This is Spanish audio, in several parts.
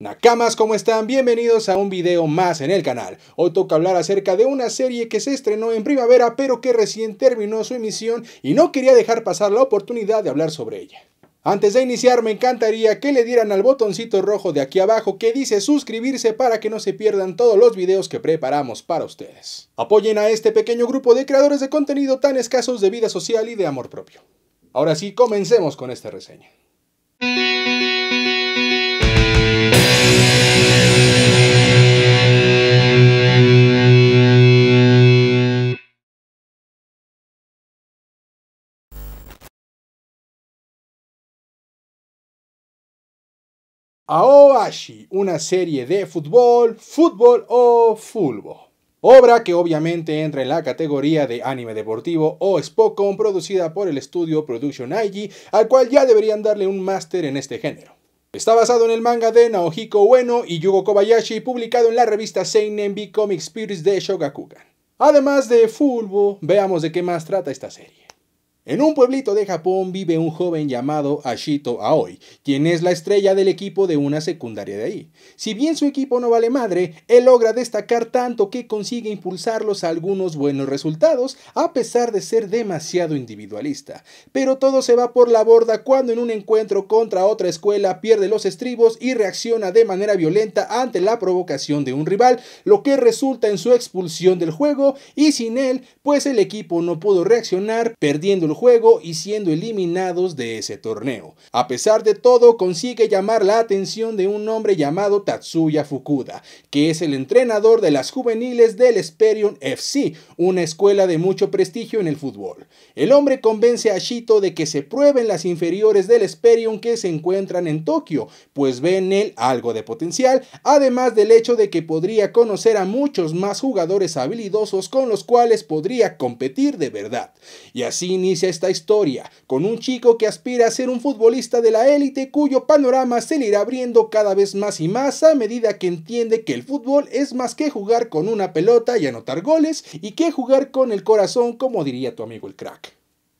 Nakamas, ¿cómo están? Bienvenidos a un video más en el canal. Hoy toca hablar acerca de una serie que se estrenó en primavera pero que recién terminó su emisión y no quería dejar pasar la oportunidad de hablar sobre ella. Antes de iniciar me encantaría que le dieran al botoncito rojo de aquí abajo que dice suscribirse para que no se pierdan todos los videos que preparamos para ustedes. Apoyen a este pequeño grupo de creadores de contenido tan escasos de vida social y de amor propio. Ahora sí, comencemos con esta reseña. Ashi, una serie de fútbol, fútbol o fulbo. Obra que obviamente entra en la categoría de anime deportivo o Spokon producida por el estudio Production IG, al cual ya deberían darle un máster en este género. Está basado en el manga de Naohiko Ueno y Yugo Kobayashi, publicado en la revista Seinen B Comic Spirits de Shogakukan. Además de Fulbo, veamos de qué más trata esta serie. En un pueblito de Japón vive un joven llamado Ashito Aoi, quien es la estrella del equipo de una secundaria de ahí. Si bien su equipo no vale madre, él logra destacar tanto que consigue impulsarlos a algunos buenos resultados, a pesar de ser demasiado individualista. Pero todo se va por la borda cuando en un encuentro contra otra escuela pierde los estribos y reacciona de manera violenta ante la provocación de un rival, lo que resulta en su expulsión del juego y sin él, pues el equipo no pudo reaccionar perdiendo juego y siendo eliminados de ese torneo. A pesar de todo, consigue llamar la atención de un hombre llamado Tatsuya Fukuda, que es el entrenador de las juveniles del Esperion FC, una escuela de mucho prestigio en el fútbol. El hombre convence a Shito de que se prueben las inferiores del Esperion que se encuentran en Tokio, pues ve en él algo de potencial, además del hecho de que podría conocer a muchos más jugadores habilidosos con los cuales podría competir de verdad. Y así inicia esta historia, con un chico que aspira a ser un futbolista de la élite cuyo panorama se le irá abriendo cada vez más y más a medida que entiende que el fútbol es más que jugar con una pelota y anotar goles y que jugar con el corazón, como diría tu amigo el crack.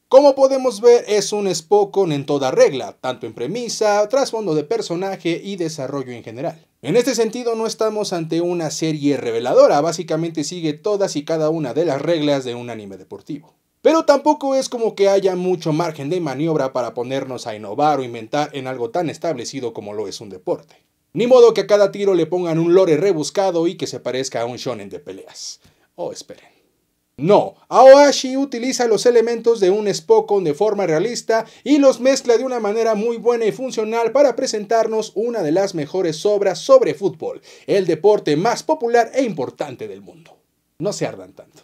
Como podemos ver, es un Spokon en toda regla, tanto en premisa, trasfondo de personaje y desarrollo en general. En este sentido, no estamos ante una serie reveladora, básicamente sigue todas y cada una de las reglas de un anime deportivo. Pero tampoco es como que haya mucho margen de maniobra para ponernos a innovar o inventar en algo tan establecido como lo es un deporte. Ni modo que a cada tiro le pongan un lore rebuscado y que se parezca a un shonen de peleas. Oh, esperen. No, Aoashi utiliza los elementos de un Spokon de forma realista y los mezcla de una manera muy buena y funcional para presentarnos una de las mejores obras sobre fútbol, el deporte más popular e importante del mundo. No se ardan tanto.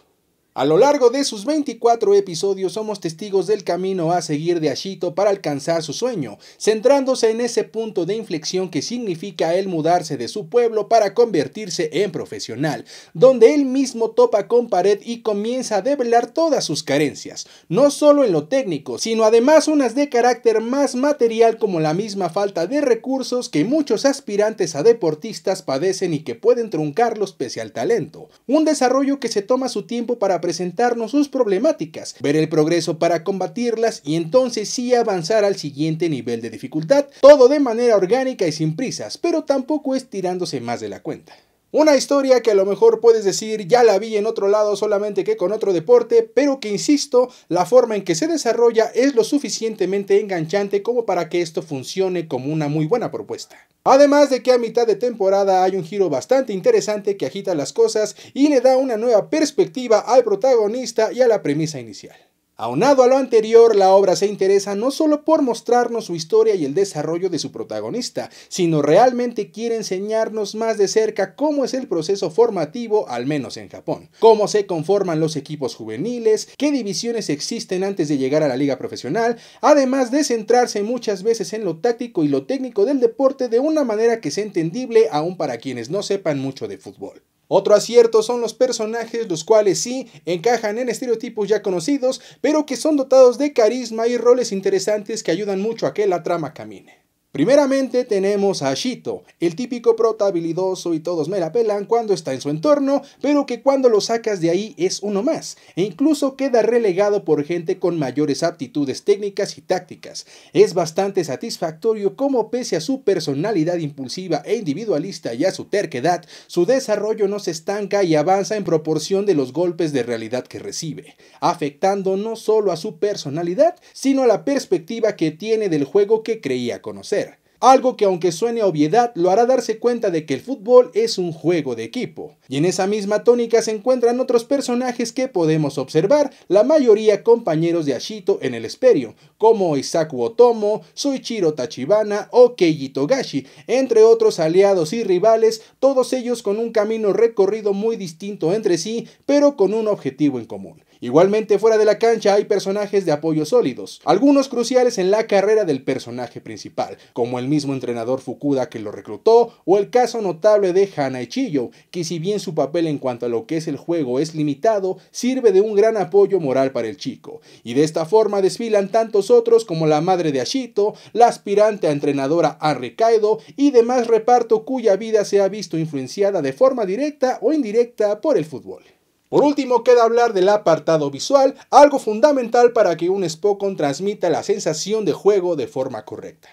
A lo largo de sus 24 episodios somos testigos del camino a seguir de Ashito para alcanzar su sueño, centrándose en ese punto de inflexión que significa el mudarse de su pueblo para convertirse en profesional, donde él mismo topa con pared y comienza a develar todas sus carencias, no solo en lo técnico, sino además unas de carácter más material como la misma falta de recursos que muchos aspirantes a deportistas padecen y que pueden truncar pese especial talento. Un desarrollo que se toma su tiempo para presentarnos sus problemáticas, ver el progreso para combatirlas y entonces sí avanzar al siguiente nivel de dificultad, todo de manera orgánica y sin prisas, pero tampoco estirándose más de la cuenta. Una historia que a lo mejor puedes decir ya la vi en otro lado solamente que con otro deporte, pero que insisto, la forma en que se desarrolla es lo suficientemente enganchante como para que esto funcione como una muy buena propuesta. Además de que a mitad de temporada hay un giro bastante interesante que agita las cosas y le da una nueva perspectiva al protagonista y a la premisa inicial. Aunado a lo anterior, la obra se interesa no solo por mostrarnos su historia y el desarrollo de su protagonista, sino realmente quiere enseñarnos más de cerca cómo es el proceso formativo, al menos en Japón, cómo se conforman los equipos juveniles, qué divisiones existen antes de llegar a la liga profesional, además de centrarse muchas veces en lo táctico y lo técnico del deporte de una manera que sea entendible aún para quienes no sepan mucho de fútbol. Otro acierto son los personajes, los cuales sí encajan en estereotipos ya conocidos, pero que son dotados de carisma y roles interesantes que ayudan mucho a que la trama camine. Primeramente tenemos a Ashito, el típico prota habilidoso y todos me la pelan cuando está en su entorno, pero que cuando lo sacas de ahí es uno más, e incluso queda relegado por gente con mayores aptitudes técnicas y tácticas. Es bastante satisfactorio como pese a su personalidad impulsiva e individualista y a su terquedad, su desarrollo no se estanca y avanza en proporción de los golpes de realidad que recibe, afectando no solo a su personalidad, sino a la perspectiva que tiene del juego que creía conocer. Algo que aunque suene obviedad, lo hará darse cuenta de que el fútbol es un juego de equipo. Y en esa misma tónica se encuentran otros personajes que podemos observar, la mayoría compañeros de Ashito en el Esperio, como Isaku Otomo, Soichiro Tachibana o Keiji Togashi, entre otros aliados y rivales, todos ellos con un camino recorrido muy distinto entre sí, pero con un objetivo en común Igualmente fuera de la cancha hay personajes de apoyo sólidos, algunos cruciales en la carrera del personaje principal, como el mismo entrenador Fukuda que lo reclutó, o el caso notable de Hana Echillo, que si bien su papel en cuanto a lo que es el juego es limitado, sirve de un gran apoyo moral para el chico, y de esta forma desfilan tantos otros como la madre de Ashito, la aspirante a entrenadora Harry Kaido y demás reparto cuya vida se ha visto influenciada de forma directa o indirecta por el fútbol. Por último, queda hablar del apartado visual, algo fundamental para que un Spokon transmita la sensación de juego de forma correcta.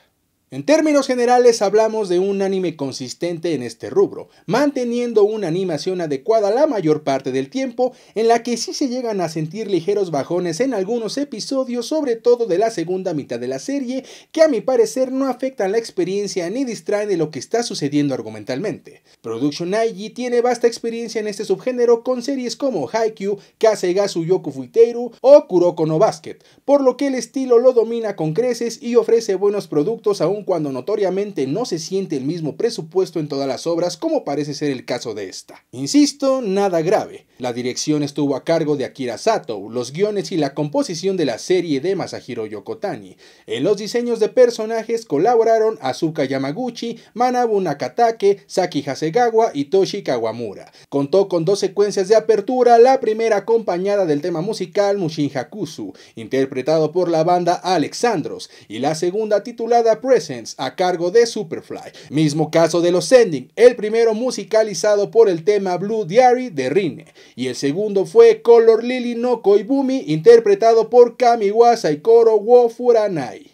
En términos generales hablamos de un anime consistente en este rubro, manteniendo una animación adecuada la mayor parte del tiempo, en la que sí se llegan a sentir ligeros bajones en algunos episodios, sobre todo de la segunda mitad de la serie, que a mi parecer no afectan la experiencia ni distraen de lo que está sucediendo argumentalmente. Production IG tiene vasta experiencia en este subgénero con series como Haikyuu, Kasegasu Yoku Fuiteru o Kuroko no Basket, por lo que el estilo lo domina con creces y ofrece buenos productos a un cuando notoriamente no se siente el mismo presupuesto en todas las obras como parece ser el caso de esta. Insisto, nada grave. La dirección estuvo a cargo de Akira Sato, los guiones y la composición de la serie de Masahiro Yokotani. En los diseños de personajes colaboraron Azuka Yamaguchi, Manabu Nakatake, Saki Hasegawa y Toshi Kawamura. Contó con dos secuencias de apertura, la primera acompañada del tema musical Mushin Hakusu, interpretado por la banda Alexandros, y la segunda titulada Present a cargo de Superfly. Mismo caso de los Ending, el primero musicalizado por el tema Blue Diary de Rine y el segundo fue Color Lily no Koibumi interpretado por Kamiwa Saikoro wo Furanai.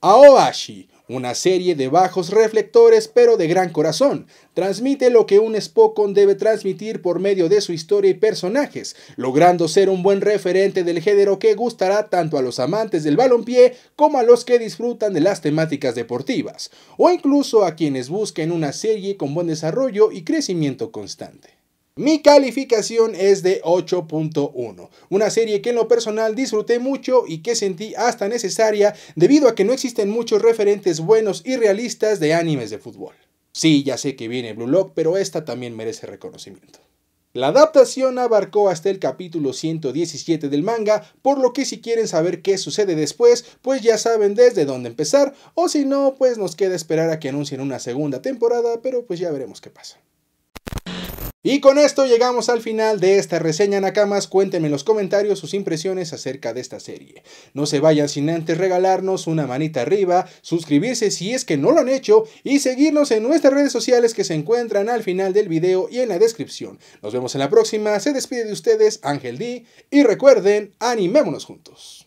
Aoshi una serie de bajos reflectores pero de gran corazón. Transmite lo que un Spockon debe transmitir por medio de su historia y personajes, logrando ser un buen referente del género que gustará tanto a los amantes del balompié como a los que disfrutan de las temáticas deportivas, o incluso a quienes busquen una serie con buen desarrollo y crecimiento constante. Mi calificación es de 8.1, una serie que en lo personal disfruté mucho y que sentí hasta necesaria debido a que no existen muchos referentes buenos y realistas de animes de fútbol. Sí, ya sé que viene Blue Lock, pero esta también merece reconocimiento. La adaptación abarcó hasta el capítulo 117 del manga, por lo que si quieren saber qué sucede después, pues ya saben desde dónde empezar, o si no, pues nos queda esperar a que anuncien una segunda temporada, pero pues ya veremos qué pasa. Y con esto llegamos al final de esta reseña Nakamas, cuéntenme en los comentarios sus impresiones acerca de esta serie. No se vayan sin antes regalarnos una manita arriba, suscribirse si es que no lo han hecho y seguirnos en nuestras redes sociales que se encuentran al final del video y en la descripción. Nos vemos en la próxima, se despide de ustedes Ángel D y recuerden, animémonos juntos.